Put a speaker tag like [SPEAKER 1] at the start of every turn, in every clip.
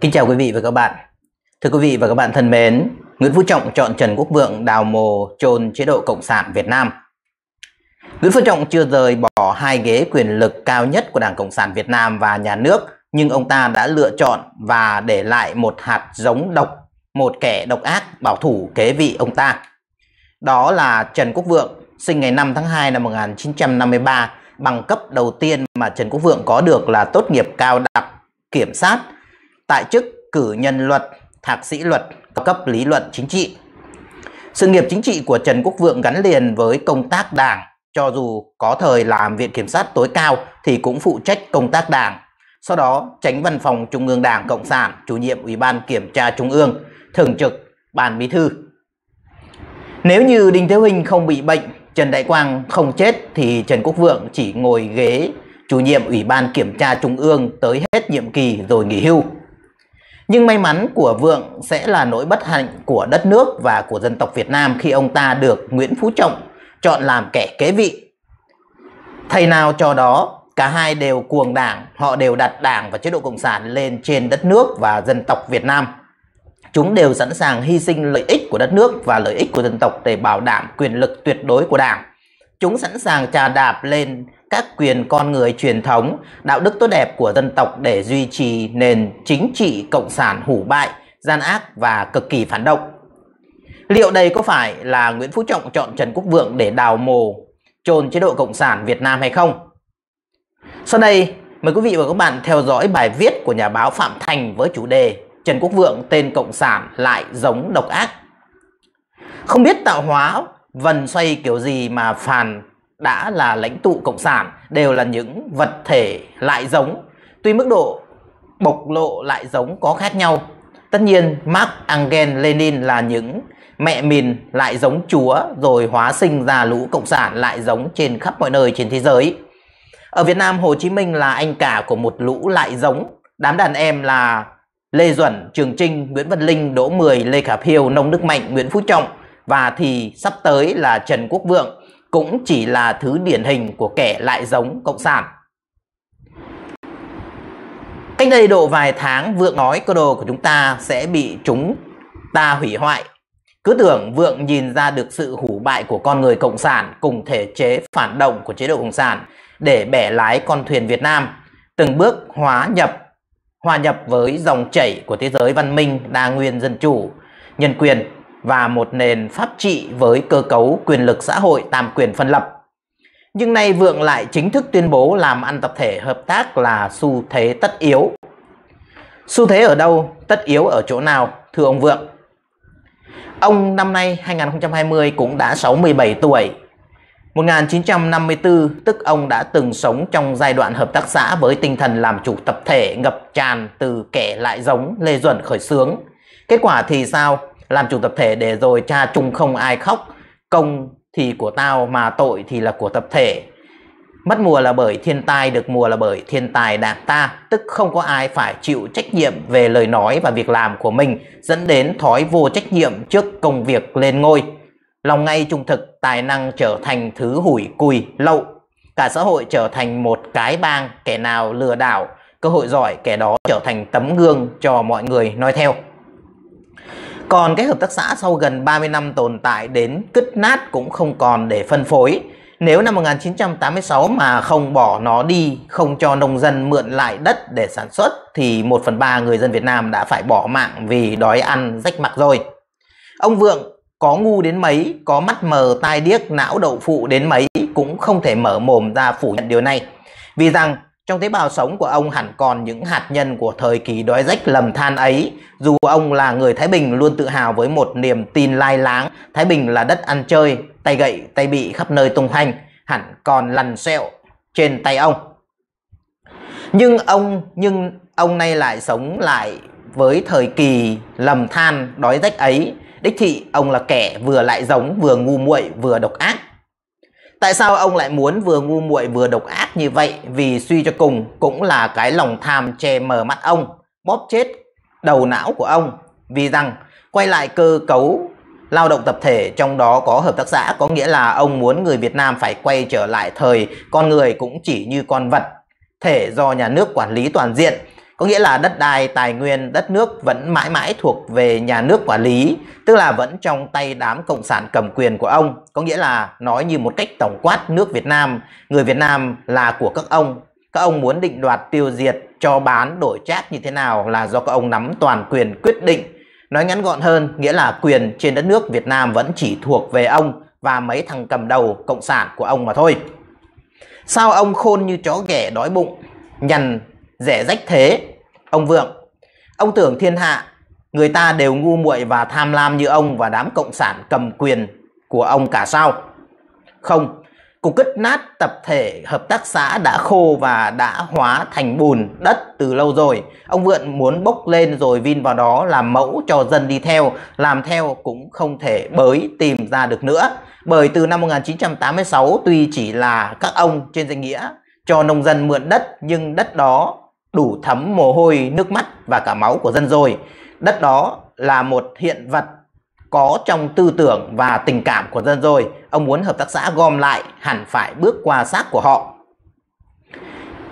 [SPEAKER 1] Kính chào quý vị và các bạn. Thưa quý vị và các bạn thân mến, Nguyễn Phú Trọng chọn Trần Quốc Vượng đào mồ chôn chế độ Cộng sản Việt Nam. Nguyễn Phú Trọng chưa rời bỏ hai ghế quyền lực cao nhất của Đảng Cộng sản Việt Nam và nhà nước, nhưng ông ta đã lựa chọn và để lại một hạt giống độc, một kẻ độc ác bảo thủ kế vị ông ta. Đó là Trần Quốc Vượng, sinh ngày 5 tháng 2 năm 1953, bằng cấp đầu tiên mà Trần Quốc Vượng có được là tốt nghiệp cao đẳng kiểm sát tại chức cử nhân luật, thạc sĩ luật, cấp lý luận chính trị. Sự nghiệp chính trị của Trần Quốc Vượng gắn liền với công tác đảng, cho dù có thời làm Viện Kiểm sát tối cao thì cũng phụ trách công tác đảng. Sau đó, tránh văn phòng Trung ương Đảng Cộng sản, chủ nhiệm Ủy ban Kiểm tra Trung ương, thường trực Ban Bí thư. Nếu như Đinh Thế Huynh không bị bệnh, Trần Đại Quang không chết thì Trần Quốc Vượng chỉ ngồi ghế chủ nhiệm Ủy ban Kiểm tra Trung ương tới hết nhiệm kỳ rồi nghỉ hưu. Nhưng may mắn của Vượng sẽ là nỗi bất hạnh của đất nước và của dân tộc Việt Nam khi ông ta được Nguyễn Phú Trọng chọn làm kẻ kế vị. Thầy nào cho đó, cả hai đều cuồng đảng, họ đều đặt đảng và chế độ Cộng sản lên trên đất nước và dân tộc Việt Nam. Chúng đều sẵn sàng hy sinh lợi ích của đất nước và lợi ích của dân tộc để bảo đảm quyền lực tuyệt đối của đảng. Chúng sẵn sàng trà đạp lên các quyền con người truyền thống, đạo đức tốt đẹp của dân tộc để duy trì nền chính trị cộng sản hủ bại, gian ác và cực kỳ phản động. Liệu đây có phải là Nguyễn Phú Trọng chọn Trần Quốc Vượng để đào mồ chôn chế độ Cộng sản Việt Nam hay không? Sau đây, mời quý vị và các bạn theo dõi bài viết của nhà báo Phạm Thành với chủ đề Trần Quốc Vượng tên Cộng sản lại giống độc ác. Không biết tạo hóa vần xoay kiểu gì mà phàn đã là lãnh tụ cộng sản đều là những vật thể lại giống tuy mức độ bộc lộ lại giống có khác nhau tất nhiên Marx Engels, Lenin là những mẹ mìn lại giống chúa rồi hóa sinh ra lũ cộng sản lại giống trên khắp mọi nơi trên thế giới ở Việt Nam Hồ Chí Minh là anh cả của một lũ lại giống đám đàn em là Lê Duẩn, Trường Trinh, Nguyễn Văn Linh, Đỗ Mười, Lê Khả Phiêu, Nông Đức Mạnh, Nguyễn Phú Trọng và thì sắp tới là Trần Quốc Vượng cũng chỉ là thứ điển hình của kẻ lại giống Cộng sản. Cách đây độ vài tháng, Vượng nói cơ đồ của chúng ta sẽ bị chúng ta hủy hoại. Cứ tưởng Vượng nhìn ra được sự hủ bại của con người Cộng sản cùng thể chế phản động của chế độ Cộng sản để bẻ lái con thuyền Việt Nam, từng bước hóa nhập, hòa nhập với dòng chảy của thế giới văn minh đa nguyên dân chủ, nhân quyền và một nền pháp trị với cơ cấu quyền lực xã hội tam quyền phân lập. Nhưng nay Vượng lại chính thức tuyên bố làm ăn tập thể hợp tác là xu thế tất yếu. Xu thế ở đâu, tất yếu ở chỗ nào, thưa ông Vượng? Ông năm nay 2020 cũng đã 67 tuổi. 1954 tức ông đã từng sống trong giai đoạn hợp tác xã với tinh thần làm chủ tập thể ngập tràn từ kẻ lại giống Lê Duẩn khởi xướng. Kết quả thì sao? làm chủ tập thể để rồi cha chung không ai khóc công thì của tao mà tội thì là của tập thể mất mùa là bởi thiên tai được mùa là bởi thiên tài đảng ta tức không có ai phải chịu trách nhiệm về lời nói và việc làm của mình dẫn đến thói vô trách nhiệm trước công việc lên ngôi lòng ngay trung thực tài năng trở thành thứ hủi cùi lậu cả xã hội trở thành một cái bang kẻ nào lừa đảo cơ hội giỏi kẻ đó trở thành tấm gương cho mọi người nói theo còn cái hợp tác xã sau gần 30 năm tồn tại đến cứt nát cũng không còn để phân phối. Nếu năm 1986 mà không bỏ nó đi, không cho nông dân mượn lại đất để sản xuất thì 1 phần 3 người dân Việt Nam đã phải bỏ mạng vì đói ăn rách mặt rồi. Ông Vượng có ngu đến mấy, có mắt mờ tai điếc não đậu phụ đến mấy cũng không thể mở mồm ra phủ nhận điều này. Vì rằng trong tế bào sống của ông hẳn còn những hạt nhân của thời kỳ đói rách lầm than ấy. Dù ông là người Thái Bình luôn tự hào với một niềm tin lai láng, Thái Bình là đất ăn chơi, tay gậy, tay bị khắp nơi tung hoành, hẳn còn lằn sẹo trên tay ông. Nhưng ông nhưng ông nay lại sống lại với thời kỳ lầm than đói rách ấy, đích thị ông là kẻ vừa lại giống vừa ngu muội vừa độc ác Tại sao ông lại muốn vừa ngu muội vừa độc ác như vậy? Vì suy cho cùng cũng là cái lòng tham che mờ mắt ông, bóp chết đầu não của ông. Vì rằng quay lại cơ cấu lao động tập thể trong đó có hợp tác xã có nghĩa là ông muốn người Việt Nam phải quay trở lại thời con người cũng chỉ như con vật thể do nhà nước quản lý toàn diện có nghĩa là đất đai, tài nguyên, đất nước vẫn mãi mãi thuộc về nhà nước quản lý, tức là vẫn trong tay đám cộng sản cầm quyền của ông, có nghĩa là nói như một cách tổng quát nước Việt Nam, người Việt Nam là của các ông, các ông muốn định đoạt tiêu diệt, cho bán, đổi chát như thế nào là do các ông nắm toàn quyền quyết định. Nói ngắn gọn hơn, nghĩa là quyền trên đất nước Việt Nam vẫn chỉ thuộc về ông và mấy thằng cầm đầu cộng sản của ông mà thôi. Sao ông khôn như chó ghẻ đói bụng, nhằn rẻ rách thế. Ông Vượng, ông tưởng thiên hạ người ta đều ngu muội và tham lam như ông và đám cộng sản cầm quyền của ông cả sao? Không, cục cất nát tập thể hợp tác xã đã khô và đã hóa thành bùn đất từ lâu rồi. Ông Vượng muốn bốc lên rồi vin vào đó làm mẫu cho dân đi theo, làm theo cũng không thể bới tìm ra được nữa. Bởi từ năm 1986 tuy chỉ là các ông trên danh nghĩa cho nông dân mượn đất nhưng đất đó đủ thấm mồ hôi, nước mắt và cả máu của dân rồi. Đất đó là một hiện vật có trong tư tưởng và tình cảm của dân rồi. Ông muốn hợp tác xã gom lại hẳn phải bước qua xác của họ.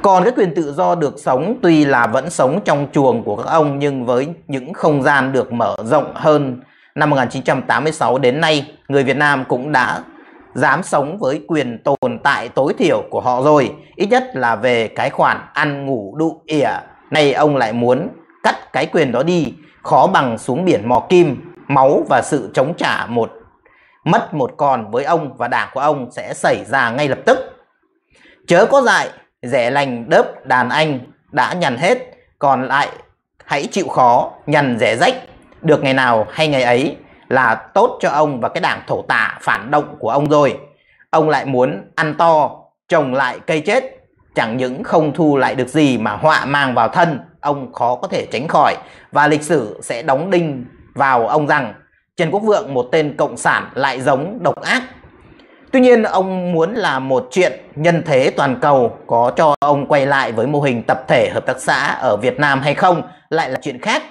[SPEAKER 1] Còn cái quyền tự do được sống tuy là vẫn sống trong chuồng của các ông nhưng với những không gian được mở rộng hơn năm 1986 đến nay, người Việt Nam cũng đã dám sống với quyền tồn tại tối thiểu của họ rồi, ít nhất là về cái khoản ăn ngủ đụ ỉa. Nay ông lại muốn cắt cái quyền đó đi, khó bằng xuống biển mò kim, máu và sự chống trả một mất một còn với ông và đảng của ông sẽ xảy ra ngay lập tức. Chớ có dại, rẻ lành đớp đàn anh đã nhằn hết, còn lại hãy chịu khó, nhằn rẻ rách, được ngày nào hay ngày ấy là tốt cho ông và cái đảng thổ tả phản động của ông rồi. Ông lại muốn ăn to, trồng lại cây chết, chẳng những không thu lại được gì mà họa mang vào thân, ông khó có thể tránh khỏi và lịch sử sẽ đóng đinh vào ông rằng Trần Quốc Vượng một tên cộng sản lại giống độc ác. Tuy nhiên ông muốn là một chuyện nhân thế toàn cầu có cho ông quay lại với mô hình tập thể hợp tác xã ở Việt Nam hay không lại là chuyện khác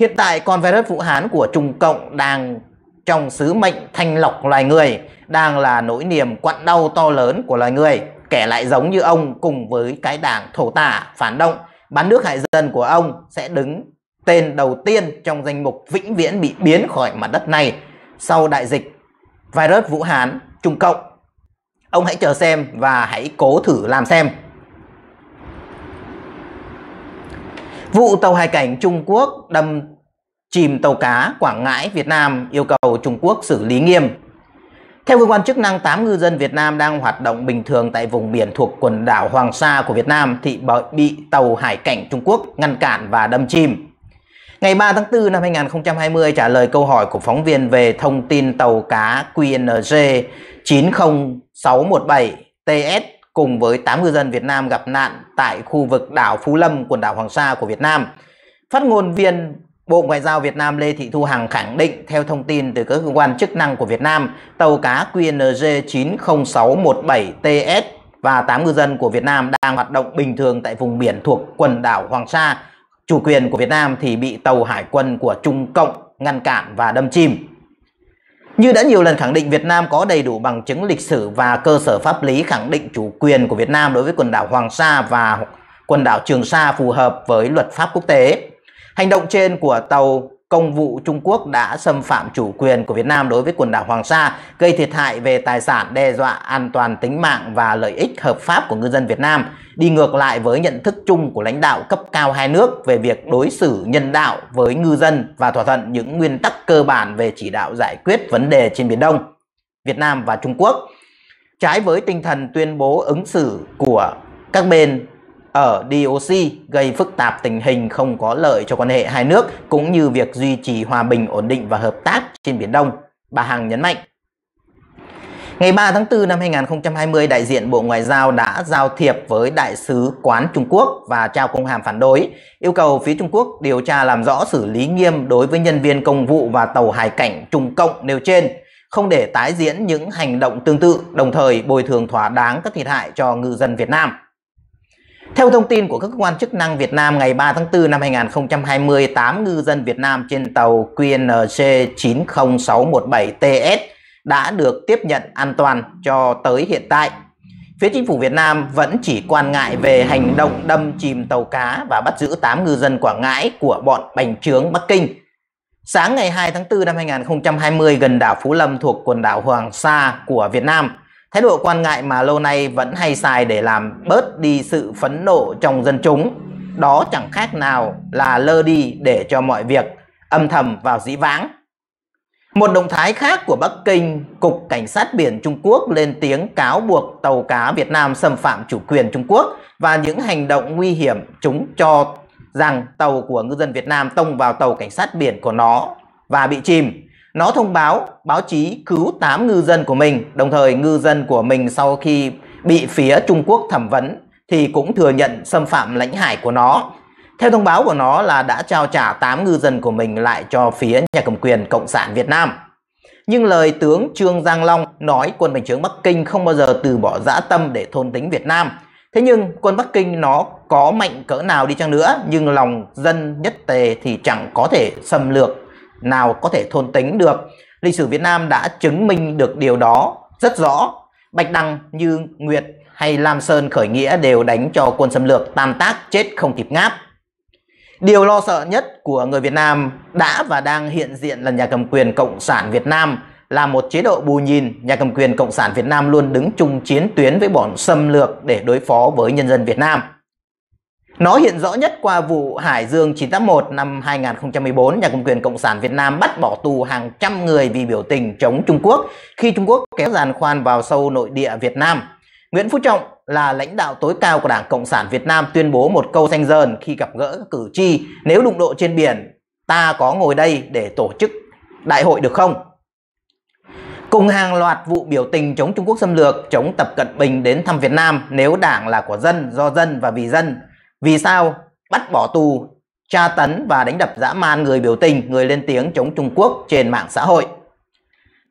[SPEAKER 1] Hiện tại con virus Vũ Hán của Trung Cộng đang trong sứ mệnh thanh lọc loài người, đang là nỗi niềm quặn đau to lớn của loài người. Kẻ lại giống như ông cùng với cái đảng thổ tả, phản động, bán nước hại dân của ông sẽ đứng tên đầu tiên trong danh mục vĩnh viễn bị biến khỏi mặt đất này sau đại dịch virus Vũ Hán Trung Cộng. Ông hãy chờ xem và hãy cố thử làm xem. Vụ tàu hải cảnh Trung Quốc đâm chìm tàu cá Quảng Ngãi, Việt Nam yêu cầu Trung Quốc xử lý nghiêm. Theo cơ quan chức năng, 8 ngư dân Việt Nam đang hoạt động bình thường tại vùng biển thuộc quần đảo Hoàng Sa của Việt Nam thì bị tàu hải cảnh Trung Quốc ngăn cản và đâm chìm. Ngày 3 tháng 4 năm 2020 trả lời câu hỏi của phóng viên về thông tin tàu cá QNG 90617 TS cùng với 8 ngư dân Việt Nam gặp nạn tại khu vực đảo Phú Lâm, quần đảo Hoàng Sa của Việt Nam. Phát ngôn viên Bộ Ngoại giao Việt Nam Lê Thị Thu Hằng khẳng định theo thông tin từ các cơ quan chức năng của Việt Nam, tàu cá QNG 90617TS và 8 ngư dân của Việt Nam đang hoạt động bình thường tại vùng biển thuộc quần đảo Hoàng Sa, chủ quyền của Việt Nam thì bị tàu hải quân của Trung Cộng ngăn cản và đâm chìm. Như đã nhiều lần khẳng định Việt Nam có đầy đủ bằng chứng lịch sử và cơ sở pháp lý khẳng định chủ quyền của Việt Nam đối với quần đảo Hoàng Sa và quần đảo Trường Sa phù hợp với luật pháp quốc tế. Hành động trên của tàu công vụ Trung Quốc đã xâm phạm chủ quyền của Việt Nam đối với quần đảo Hoàng Sa, gây thiệt hại về tài sản, đe dọa an toàn tính mạng và lợi ích hợp pháp của ngư dân Việt Nam, đi ngược lại với nhận thức chung của lãnh đạo cấp cao hai nước về việc đối xử nhân đạo với ngư dân và thỏa thuận những nguyên tắc cơ bản về chỉ đạo giải quyết vấn đề trên Biển Đông, Việt Nam và Trung Quốc. Trái với tinh thần tuyên bố ứng xử của các bên ở DOC gây phức tạp tình hình không có lợi cho quan hệ hai nước cũng như việc duy trì hòa bình ổn định và hợp tác trên Biển Đông, bà Hằng nhấn mạnh. Ngày 3 tháng 4 năm 2020, đại diện Bộ Ngoại giao đã giao thiệp với Đại sứ quán Trung Quốc và trao công hàm phản đối, yêu cầu phía Trung Quốc điều tra làm rõ xử lý nghiêm đối với nhân viên công vụ và tàu hải cảnh Trung Cộng nêu trên, không để tái diễn những hành động tương tự, đồng thời bồi thường thỏa đáng các thiệt hại cho ngư dân Việt Nam. Theo thông tin của các cơ quan chức năng Việt Nam ngày 3 tháng 4 năm 2020, 8 ngư dân Việt Nam trên tàu QNC 90617TS đã được tiếp nhận an toàn cho tới hiện tại. Phía chính phủ Việt Nam vẫn chỉ quan ngại về hành động đâm chìm tàu cá và bắt giữ 8 ngư dân Quảng Ngãi của bọn bành trướng Bắc Kinh. Sáng ngày 2 tháng 4 năm 2020, gần đảo Phú Lâm thuộc quần đảo Hoàng Sa của Việt Nam, Thái độ quan ngại mà lâu nay vẫn hay xài để làm bớt đi sự phẫn nộ trong dân chúng. Đó chẳng khác nào là lơ đi để cho mọi việc âm thầm vào dĩ vãng. Một động thái khác của Bắc Kinh, Cục Cảnh sát biển Trung Quốc lên tiếng cáo buộc tàu cá Việt Nam xâm phạm chủ quyền Trung Quốc và những hành động nguy hiểm chúng cho rằng tàu của ngư dân Việt Nam tông vào tàu cảnh sát biển của nó và bị chìm. Nó thông báo báo chí cứu 8 ngư dân của mình, đồng thời ngư dân của mình sau khi bị phía Trung Quốc thẩm vấn thì cũng thừa nhận xâm phạm lãnh hải của nó. Theo thông báo của nó là đã trao trả 8 ngư dân của mình lại cho phía nhà cầm quyền Cộng sản Việt Nam. Nhưng lời tướng Trương Giang Long nói quân bình chướng Bắc Kinh không bao giờ từ bỏ dã tâm để thôn tính Việt Nam. Thế nhưng quân Bắc Kinh nó có mạnh cỡ nào đi chăng nữa nhưng lòng dân nhất tề thì chẳng có thể xâm lược nào có thể thôn tính được. Lịch sử Việt Nam đã chứng minh được điều đó rất rõ. Bạch đăng như Nguyệt hay Lam Sơn khởi nghĩa đều đánh cho quân xâm lược tam tác chết không kịp ngáp. Điều lo sợ nhất của người Việt Nam đã và đang hiện diện là nhà cầm quyền Cộng sản Việt Nam là một chế độ bù nhìn, nhà cầm quyền Cộng sản Việt Nam luôn đứng chung chiến tuyến với bọn xâm lược để đối phó với nhân dân Việt Nam. Nó hiện rõ nhất qua vụ Hải Dương 981 năm 2014, nhà cầm quyền Cộng sản Việt Nam bắt bỏ tù hàng trăm người vì biểu tình chống Trung Quốc khi Trung Quốc kéo giàn khoan vào sâu nội địa Việt Nam. Nguyễn Phú Trọng là lãnh đạo tối cao của Đảng Cộng sản Việt Nam tuyên bố một câu danh dờn khi gặp gỡ cử tri nếu đụng độ trên biển, ta có ngồi đây để tổ chức đại hội được không? Cùng hàng loạt vụ biểu tình chống Trung Quốc xâm lược, chống Tập Cận Bình đến thăm Việt Nam nếu đảng là của dân, do dân và vì dân, vì sao bắt bỏ tù, tra tấn và đánh đập dã man người biểu tình, người lên tiếng chống Trung Quốc trên mạng xã hội.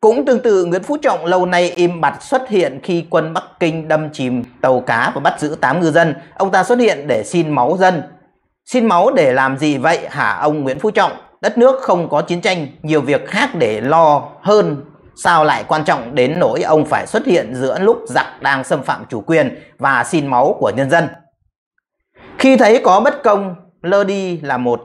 [SPEAKER 1] Cũng tương tự, Nguyễn Phú Trọng lâu nay im bặt xuất hiện khi quân Bắc Kinh đâm chìm tàu cá và bắt giữ 8 ngư dân. Ông ta xuất hiện để xin máu dân. Xin máu để làm gì vậy hả ông Nguyễn Phú Trọng? Đất nước không có chiến tranh, nhiều việc khác để lo hơn. Sao lại quan trọng đến nỗi ông phải xuất hiện giữa lúc giặc đang xâm phạm chủ quyền và xin máu của nhân dân? Khi thấy có bất công, lơ đi là một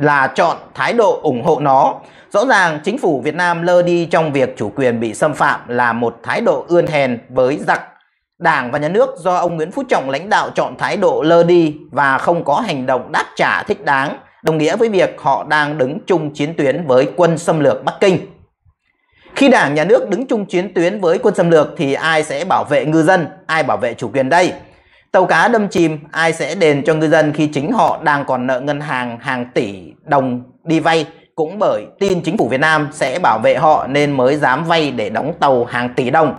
[SPEAKER 1] là chọn thái độ ủng hộ nó. Rõ ràng chính phủ Việt Nam lơ đi trong việc chủ quyền bị xâm phạm là một thái độ ươn hèn với giặc Đảng và nhà nước do ông Nguyễn Phú Trọng lãnh đạo chọn thái độ lơ đi và không có hành động đáp trả thích đáng, đồng nghĩa với việc họ đang đứng chung chiến tuyến với quân xâm lược Bắc Kinh. Khi Đảng nhà nước đứng chung chiến tuyến với quân xâm lược thì ai sẽ bảo vệ ngư dân, ai bảo vệ chủ quyền đây? Tàu cá đâm chìm, ai sẽ đền cho ngư dân khi chính họ đang còn nợ ngân hàng hàng tỷ đồng đi vay cũng bởi tin chính phủ Việt Nam sẽ bảo vệ họ nên mới dám vay để đóng tàu hàng tỷ đồng.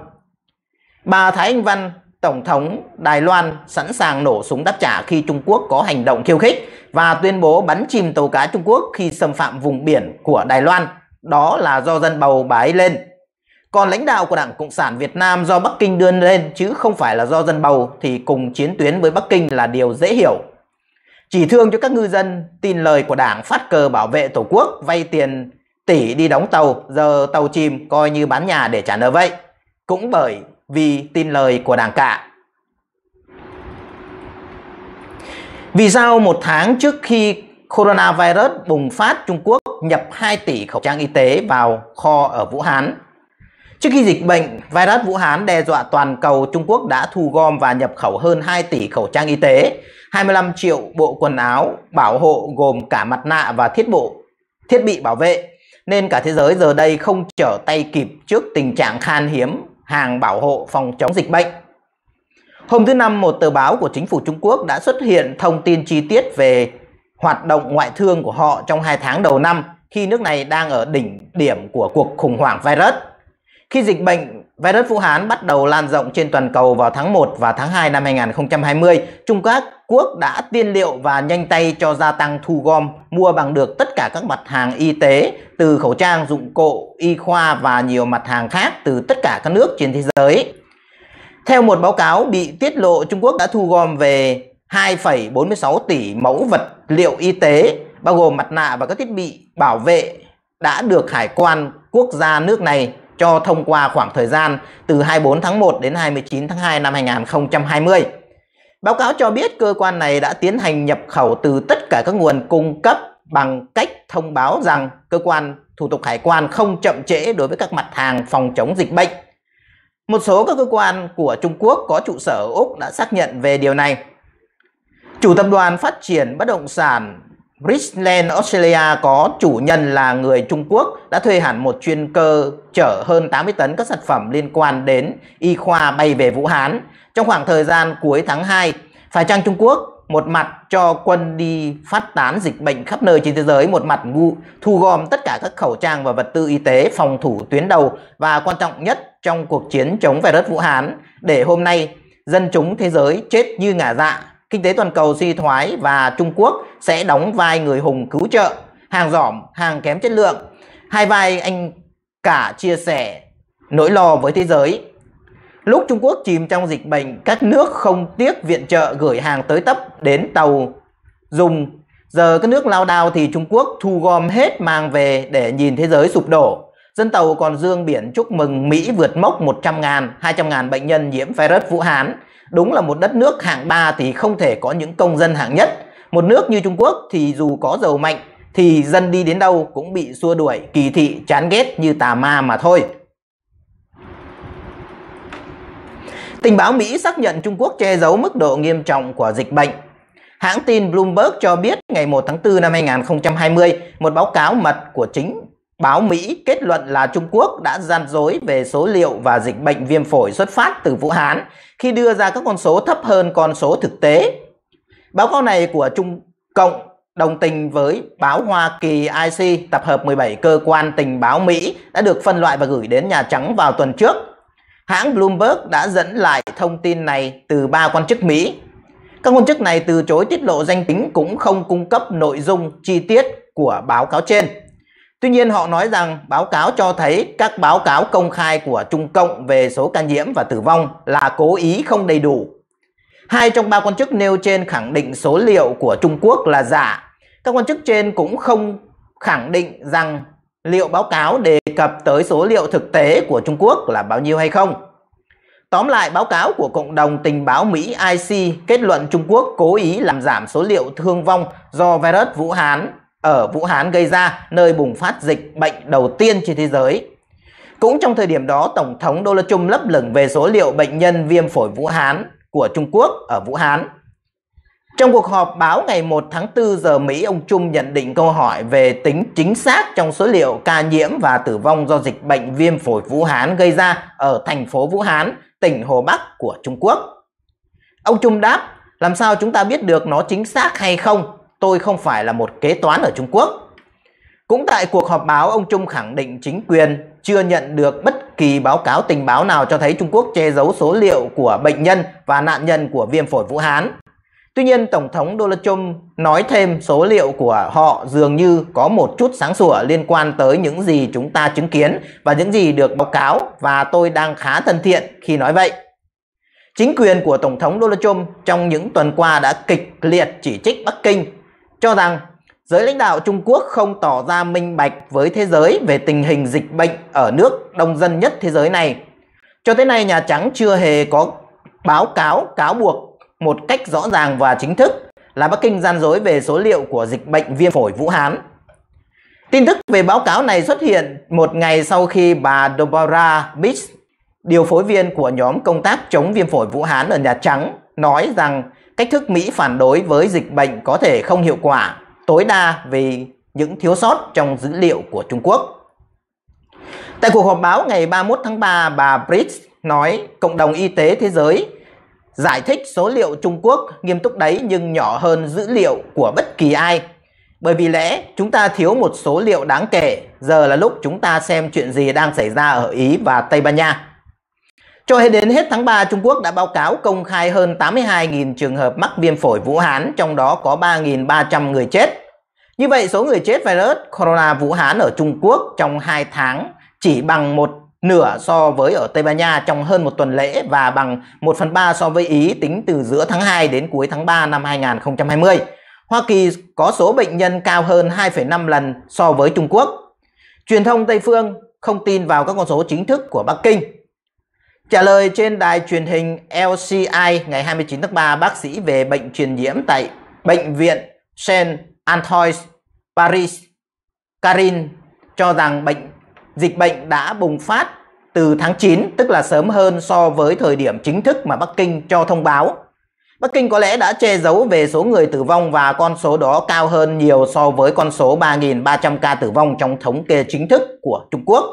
[SPEAKER 1] Bà Thái Anh Văn, Tổng thống Đài Loan sẵn sàng nổ súng đáp trả khi Trung Quốc có hành động khiêu khích và tuyên bố bắn chìm tàu cá Trung Quốc khi xâm phạm vùng biển của Đài Loan. Đó là do dân bầu bái lên còn lãnh đạo của Đảng Cộng sản Việt Nam do Bắc Kinh đưa lên chứ không phải là do dân bầu thì cùng chiến tuyến với Bắc Kinh là điều dễ hiểu. Chỉ thương cho các ngư dân tin lời của Đảng phát cờ bảo vệ Tổ quốc vay tiền tỷ đi đóng tàu, giờ tàu chìm coi như bán nhà để trả nợ vậy. Cũng bởi vì tin lời của Đảng cả. Vì sao một tháng trước khi coronavirus bùng phát Trung Quốc nhập 2 tỷ khẩu trang y tế vào kho ở Vũ Hán Trước khi dịch bệnh, virus Vũ Hán đe dọa toàn cầu, Trung Quốc đã thu gom và nhập khẩu hơn 2 tỷ khẩu trang y tế, 25 triệu bộ quần áo bảo hộ gồm cả mặt nạ và thiết bộ thiết bị bảo vệ, nên cả thế giới giờ đây không trở tay kịp trước tình trạng khan hiếm hàng bảo hộ phòng chống dịch bệnh. Hôm thứ Năm, một tờ báo của chính phủ Trung Quốc đã xuất hiện thông tin chi tiết về hoạt động ngoại thương của họ trong hai tháng đầu năm khi nước này đang ở đỉnh điểm của cuộc khủng hoảng virus. Khi dịch bệnh virus Vũ Hán bắt đầu lan rộng trên toàn cầu vào tháng 1 và tháng 2 năm 2020, Trung Quốc Quốc đã tiên liệu và nhanh tay cho gia tăng thu gom, mua bằng được tất cả các mặt hàng y tế, từ khẩu trang, dụng cụ, y khoa và nhiều mặt hàng khác từ tất cả các nước trên thế giới. Theo một báo cáo bị tiết lộ, Trung Quốc đã thu gom về 2,46 tỷ mẫu vật liệu y tế, bao gồm mặt nạ và các thiết bị bảo vệ đã được hải quan quốc gia nước này cho thông qua khoảng thời gian từ 24 tháng 1 đến 29 tháng 2 năm 2020. Báo cáo cho biết cơ quan này đã tiến hành nhập khẩu từ tất cả các nguồn cung cấp bằng cách thông báo rằng cơ quan thủ tục hải quan không chậm trễ đối với các mặt hàng phòng chống dịch bệnh. Một số các cơ quan của Trung Quốc có trụ sở ở Úc đã xác nhận về điều này. Chủ tập đoàn phát triển bất động sản Brisland, Australia có chủ nhân là người Trung Quốc đã thuê hẳn một chuyên cơ chở hơn 80 tấn các sản phẩm liên quan đến y khoa bay về Vũ Hán. Trong khoảng thời gian cuối tháng 2, phải chăng Trung Quốc một mặt cho quân đi phát tán dịch bệnh khắp nơi trên thế giới, một mặt ngu, thu gom tất cả các khẩu trang và vật tư y tế phòng thủ tuyến đầu và quan trọng nhất trong cuộc chiến chống virus Vũ Hán để hôm nay dân chúng thế giới chết như ngả dạ kinh tế toàn cầu suy thoái và Trung Quốc sẽ đóng vai người hùng cứu trợ, hàng giỏm, hàng kém chất lượng. Hai vai anh cả chia sẻ nỗi lo với thế giới. Lúc Trung Quốc chìm trong dịch bệnh, các nước không tiếc viện trợ gửi hàng tới tấp đến tàu dùng. Giờ các nước lao đao thì Trung Quốc thu gom hết mang về để nhìn thế giới sụp đổ. Dân tàu còn dương biển chúc mừng Mỹ vượt mốc 100.000, 200.000 bệnh nhân nhiễm virus Vũ Hán. Đúng là một đất nước hạng 3 thì không thể có những công dân hạng nhất. Một nước như Trung Quốc thì dù có giàu mạnh thì dân đi đến đâu cũng bị xua đuổi, kỳ thị, chán ghét như tà ma mà thôi. Tình báo Mỹ xác nhận Trung Quốc che giấu mức độ nghiêm trọng của dịch bệnh. Hãng tin Bloomberg cho biết ngày 1 tháng 4 năm 2020, một báo cáo mật của chính Báo Mỹ kết luận là Trung Quốc đã gian dối về số liệu và dịch bệnh viêm phổi xuất phát từ Vũ Hán khi đưa ra các con số thấp hơn con số thực tế. Báo cáo này của Trung Cộng đồng tình với báo Hoa Kỳ IC tập hợp 17 cơ quan tình báo Mỹ đã được phân loại và gửi đến Nhà Trắng vào tuần trước. Hãng Bloomberg đã dẫn lại thông tin này từ ba quan chức Mỹ. Các quan chức này từ chối tiết lộ danh tính cũng không cung cấp nội dung chi tiết của báo cáo trên. Tuy nhiên họ nói rằng báo cáo cho thấy các báo cáo công khai của Trung Cộng về số ca nhiễm và tử vong là cố ý không đầy đủ. Hai trong ba quan chức nêu trên khẳng định số liệu của Trung Quốc là giả. Các quan chức trên cũng không khẳng định rằng liệu báo cáo đề cập tới số liệu thực tế của Trung Quốc là bao nhiêu hay không. Tóm lại, báo cáo của Cộng đồng Tình báo Mỹ IC kết luận Trung Quốc cố ý làm giảm số liệu thương vong do virus Vũ Hán ở Vũ Hán gây ra, nơi bùng phát dịch bệnh đầu tiên trên thế giới. Cũng trong thời điểm đó, Tổng thống Đô La Trung lấp lửng về số liệu bệnh nhân viêm phổi Vũ Hán của Trung Quốc ở Vũ Hán. Trong cuộc họp báo ngày 1 tháng 4 giờ Mỹ, ông Trung nhận định câu hỏi về tính chính xác trong số liệu ca nhiễm và tử vong do dịch bệnh viêm phổi Vũ Hán gây ra ở thành phố Vũ Hán, tỉnh Hồ Bắc của Trung Quốc. Ông Trung đáp, làm sao chúng ta biết được nó chính xác hay không tôi không phải là một kế toán ở Trung Quốc. Cũng tại cuộc họp báo, ông Trung khẳng định chính quyền chưa nhận được bất kỳ báo cáo tình báo nào cho thấy Trung Quốc che giấu số liệu của bệnh nhân và nạn nhân của viêm phổi Vũ Hán. Tuy nhiên, Tổng thống Donald Trump nói thêm số liệu của họ dường như có một chút sáng sủa liên quan tới những gì chúng ta chứng kiến và những gì được báo cáo và tôi đang khá thân thiện khi nói vậy. Chính quyền của Tổng thống Donald Trump trong những tuần qua đã kịch liệt chỉ trích Bắc Kinh cho rằng giới lãnh đạo Trung Quốc không tỏ ra minh bạch với thế giới về tình hình dịch bệnh ở nước đông dân nhất thế giới này. Cho tới nay, Nhà Trắng chưa hề có báo cáo cáo buộc một cách rõ ràng và chính thức là Bắc Kinh gian dối về số liệu của dịch bệnh viêm phổi Vũ Hán. Tin tức về báo cáo này xuất hiện một ngày sau khi bà Deborah Bix, điều phối viên của nhóm công tác chống viêm phổi Vũ Hán ở Nhà Trắng, nói rằng cách thức Mỹ phản đối với dịch bệnh có thể không hiệu quả, tối đa vì những thiếu sót trong dữ liệu của Trung Quốc. Tại cuộc họp báo ngày 31 tháng 3, bà Brits nói cộng đồng y tế thế giới giải thích số liệu Trung Quốc nghiêm túc đấy nhưng nhỏ hơn dữ liệu của bất kỳ ai. Bởi vì lẽ chúng ta thiếu một số liệu đáng kể, giờ là lúc chúng ta xem chuyện gì đang xảy ra ở Ý và Tây Ban Nha. Cho đến hết tháng 3, Trung Quốc đã báo cáo công khai hơn 82.000 trường hợp mắc viêm phổi Vũ Hán, trong đó có 3.300 người chết. Như vậy, số người chết virus corona Vũ Hán ở Trung Quốc trong 2 tháng chỉ bằng một nửa so với ở Tây Ban Nha trong hơn một tuần lễ và bằng 1 phần 3 so với Ý tính từ giữa tháng 2 đến cuối tháng 3 năm 2020. Hoa Kỳ có số bệnh nhân cao hơn 2,5 lần so với Trung Quốc. Truyền thông Tây Phương không tin vào các con số chính thức của Bắc Kinh Trả lời trên đài truyền hình LCI ngày 29 tháng 3, bác sĩ về bệnh truyền nhiễm tại Bệnh viện Saint Antoine, Paris, Karin cho rằng bệnh dịch bệnh đã bùng phát từ tháng 9, tức là sớm hơn so với thời điểm chính thức mà Bắc Kinh cho thông báo. Bắc Kinh có lẽ đã che giấu về số người tử vong và con số đó cao hơn nhiều so với con số 3.300 ca tử vong trong thống kê chính thức của Trung Quốc.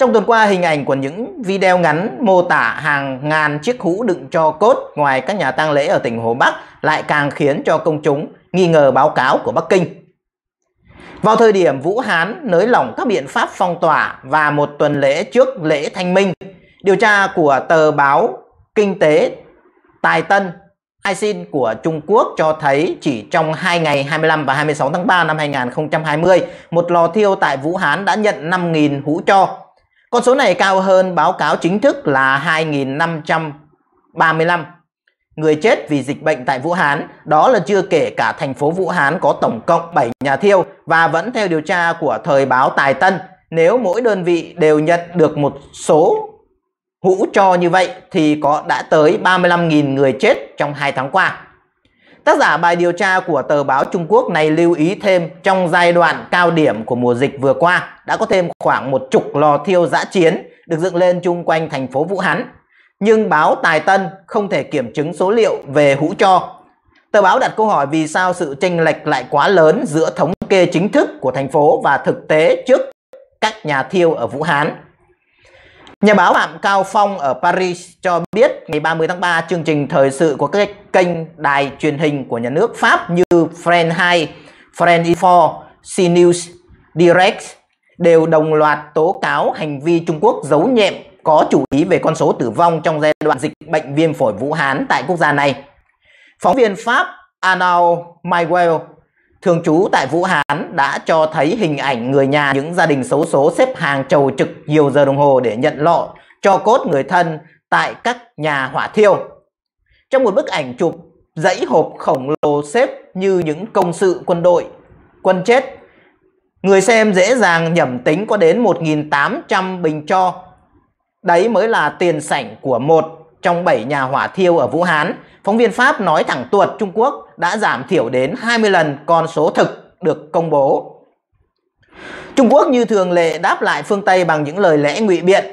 [SPEAKER 1] Trong tuần qua, hình ảnh của những video ngắn mô tả hàng ngàn chiếc hũ đựng cho cốt ngoài các nhà tang lễ ở tỉnh Hồ Bắc lại càng khiến cho công chúng nghi ngờ báo cáo của Bắc Kinh. Vào thời điểm Vũ Hán nới lỏng các biện pháp phong tỏa và một tuần lễ trước lễ Thanh Minh, điều tra của tờ báo Kinh tế Tài Tân ISIN của Trung Quốc cho thấy chỉ trong 2 ngày 25 và 26 tháng 3 năm 2020, một lò thiêu tại Vũ Hán đã nhận 5.000 hũ cho con số này cao hơn báo cáo chính thức là 2.535 người chết vì dịch bệnh tại Vũ Hán. Đó là chưa kể cả thành phố Vũ Hán có tổng cộng 7 nhà thiêu và vẫn theo điều tra của thời báo Tài Tân. Nếu mỗi đơn vị đều nhận được một số hũ cho như vậy thì có đã tới 35.000 người chết trong 2 tháng qua. Tác giả bài điều tra của tờ báo Trung Quốc này lưu ý thêm trong giai đoạn cao điểm của mùa dịch vừa qua đã có thêm khoảng một chục lò thiêu giã chiến được dựng lên chung quanh thành phố Vũ Hán. Nhưng báo Tài Tân không thể kiểm chứng số liệu về hũ cho. Tờ báo đặt câu hỏi vì sao sự chênh lệch lại quá lớn giữa thống kê chính thức của thành phố và thực tế trước các nhà thiêu ở Vũ Hán. Nhà báo Phạm Cao Phong ở Paris cho biết ngày 30 tháng 3 chương trình thời sự của các kênh đài truyền hình của nhà nước Pháp như France 2, France Info, CNews, Direct đều đồng loạt tố cáo hành vi Trung Quốc giấu nhẹm có chủ ý về con số tử vong trong giai đoạn dịch bệnh viêm phổi Vũ Hán tại quốc gia này. Phóng viên Pháp Arnaud Maywell thường trú tại Vũ Hán đã cho thấy hình ảnh người nhà những gia đình xấu số xếp hàng trầu trực nhiều giờ đồng hồ để nhận lọ cho cốt người thân tại các nhà hỏa thiêu. Trong một bức ảnh chụp dãy hộp khổng lồ xếp như những công sự quân đội, quân chết, người xem dễ dàng nhẩm tính có đến 1.800 bình cho. Đấy mới là tiền sảnh của một trong 7 nhà hỏa thiêu ở Vũ Hán. Phóng viên Pháp nói thẳng tuột Trung Quốc đã giảm thiểu đến 20 lần con số thực được công bố. Trung Quốc như thường lệ đáp lại phương Tây bằng những lời lẽ ngụy biện.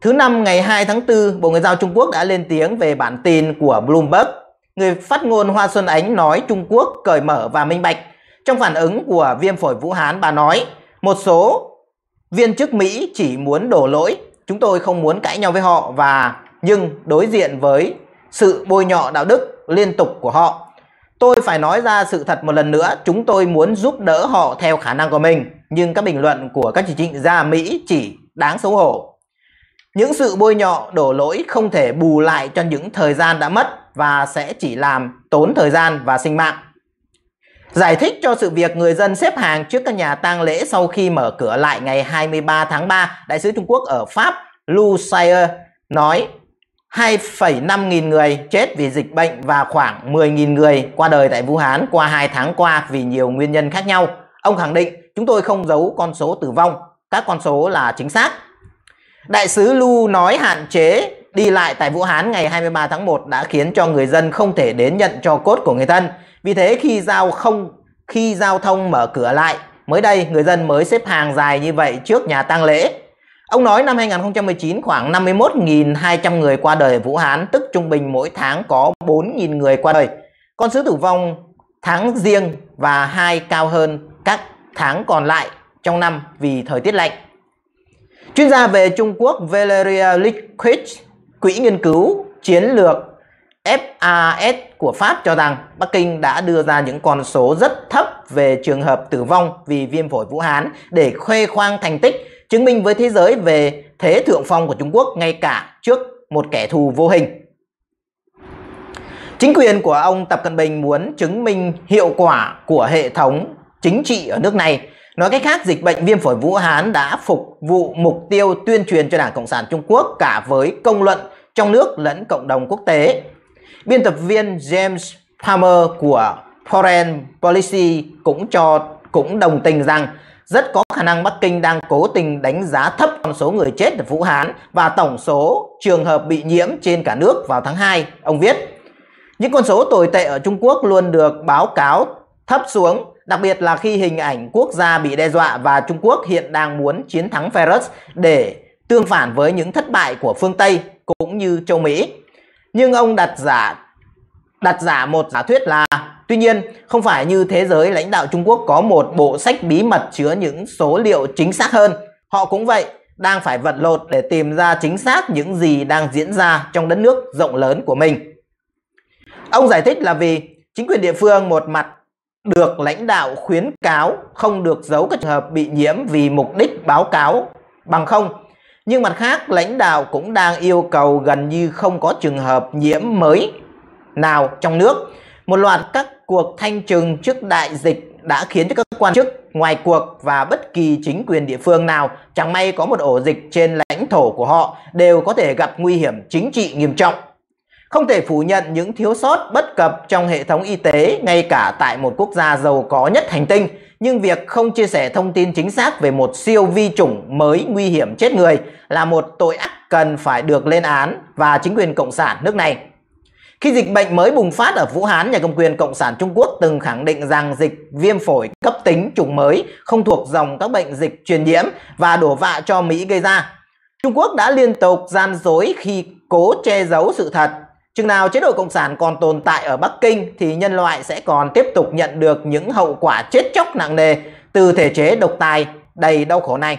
[SPEAKER 1] Thứ năm ngày 2 tháng 4, Bộ Ngoại giao Trung Quốc đã lên tiếng về bản tin của Bloomberg. Người phát ngôn Hoa Xuân Ánh nói Trung Quốc cởi mở và minh bạch. Trong phản ứng của viêm phổi Vũ Hán, bà nói một số viên chức Mỹ chỉ muốn đổ lỗi. Chúng tôi không muốn cãi nhau với họ và nhưng đối diện với sự bôi nhọ đạo đức liên tục của họ. Tôi phải nói ra sự thật một lần nữa, chúng tôi muốn giúp đỡ họ theo khả năng của mình, nhưng các bình luận của các chỉ trịnh gia Mỹ chỉ đáng xấu hổ. Những sự bôi nhọ đổ lỗi không thể bù lại cho những thời gian đã mất và sẽ chỉ làm tốn thời gian và sinh mạng. Giải thích cho sự việc người dân xếp hàng trước các nhà tang lễ sau khi mở cửa lại ngày 23 tháng 3, Đại sứ Trung Quốc ở Pháp Lu Sayer nói 2,5 nghìn người chết vì dịch bệnh và khoảng 10 nghìn người qua đời tại Vũ Hán qua 2 tháng qua vì nhiều nguyên nhân khác nhau. Ông khẳng định chúng tôi không giấu con số tử vong, các con số là chính xác. Đại sứ Lu nói hạn chế đi lại tại Vũ Hán ngày 23 tháng 1 đã khiến cho người dân không thể đến nhận cho cốt của người thân. Vì thế khi giao không khi giao thông mở cửa lại, mới đây người dân mới xếp hàng dài như vậy trước nhà tang lễ Ông nói năm 2019 khoảng 51.200 người qua đời ở Vũ Hán, tức trung bình mỗi tháng có 4.000 người qua đời. Con số tử vong tháng riêng và hai cao hơn các tháng còn lại trong năm vì thời tiết lạnh. Chuyên gia về Trung Quốc Valeria Liquid, quỹ nghiên cứu chiến lược FAS của Pháp cho rằng Bắc Kinh đã đưa ra những con số rất thấp về trường hợp tử vong vì viêm phổi Vũ Hán để khoe khoang thành tích chứng minh với thế giới về thế thượng phong của Trung Quốc ngay cả trước một kẻ thù vô hình. Chính quyền của ông Tập Cận Bình muốn chứng minh hiệu quả của hệ thống chính trị ở nước này. Nói cách khác, dịch bệnh viêm phổi Vũ Hán đã phục vụ mục tiêu tuyên truyền cho Đảng Cộng sản Trung Quốc cả với công luận trong nước lẫn cộng đồng quốc tế. Biên tập viên James Palmer của Foreign Policy cũng cho cũng đồng tình rằng rất có khả năng Bắc Kinh đang cố tình đánh giá thấp con số người chết ở Vũ Hán và tổng số trường hợp bị nhiễm trên cả nước vào tháng 2, ông viết. Những con số tồi tệ ở Trung Quốc luôn được báo cáo thấp xuống, đặc biệt là khi hình ảnh quốc gia bị đe dọa và Trung Quốc hiện đang muốn chiến thắng virus để tương phản với những thất bại của phương Tây cũng như châu Mỹ. Nhưng ông đặt giả đặt giả một giả thuyết là Tuy nhiên, không phải như thế giới lãnh đạo Trung Quốc có một bộ sách bí mật chứa những số liệu chính xác hơn. Họ cũng vậy, đang phải vật lộn để tìm ra chính xác những gì đang diễn ra trong đất nước rộng lớn của mình. Ông giải thích là vì chính quyền địa phương một mặt được lãnh đạo khuyến cáo không được giấu các trường hợp bị nhiễm vì mục đích báo cáo bằng không. Nhưng mặt khác, lãnh đạo cũng đang yêu cầu gần như không có trường hợp nhiễm mới nào trong nước một loạt các cuộc thanh trừng trước đại dịch đã khiến cho các quan chức ngoài cuộc và bất kỳ chính quyền địa phương nào chẳng may có một ổ dịch trên lãnh thổ của họ đều có thể gặp nguy hiểm chính trị nghiêm trọng. Không thể phủ nhận những thiếu sót bất cập trong hệ thống y tế ngay cả tại một quốc gia giàu có nhất hành tinh, nhưng việc không chia sẻ thông tin chính xác về một siêu vi chủng mới nguy hiểm chết người là một tội ác cần phải được lên án và chính quyền cộng sản nước này khi dịch bệnh mới bùng phát ở Vũ Hán, nhà cầm quyền Cộng sản Trung Quốc từng khẳng định rằng dịch viêm phổi cấp tính chủng mới không thuộc dòng các bệnh dịch truyền nhiễm và đổ vạ cho Mỹ gây ra. Trung Quốc đã liên tục gian dối khi cố che giấu sự thật. Chừng nào chế độ Cộng sản còn tồn tại ở Bắc Kinh thì nhân loại sẽ còn tiếp tục nhận được những hậu quả chết chóc nặng nề từ thể chế độc tài đầy đau khổ này.